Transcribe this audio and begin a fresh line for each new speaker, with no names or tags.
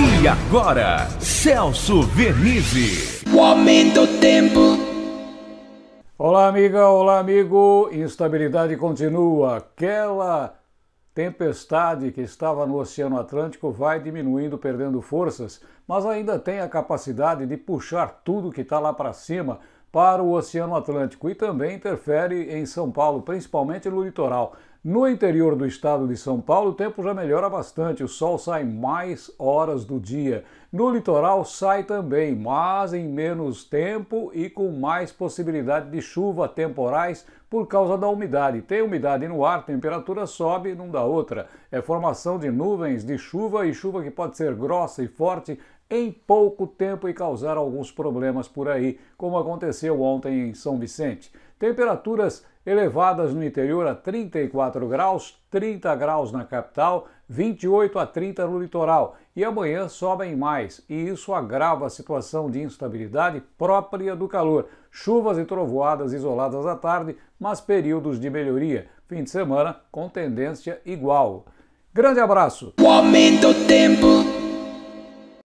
E agora, Celso Vernizzi. O aumento do tempo. Olá, amiga, olá, amigo. Instabilidade continua. Aquela tempestade que estava no Oceano Atlântico vai diminuindo, perdendo forças, mas ainda tem a capacidade de puxar tudo que está lá para cima para o Oceano Atlântico e também interfere em São Paulo, principalmente no litoral. No interior do estado de São Paulo, o tempo já melhora bastante, o sol sai mais horas do dia. No litoral sai também, mas em menos tempo e com mais possibilidade de chuva temporais por causa da umidade. Tem umidade no ar, temperatura sobe, não dá outra. É formação de nuvens de chuva e chuva que pode ser grossa e forte em pouco tempo e causar alguns problemas por aí, como aconteceu ontem em São Vicente. Temperaturas elevadas no interior a 34 graus, 30 graus na capital, 28 a 30 no litoral e amanhã sobem mais, e isso agrava a situação de instabilidade própria do calor. Chuvas e trovoadas isoladas à tarde, mas períodos de melhoria. Fim de semana com tendência igual. Grande abraço. O aumento tempo.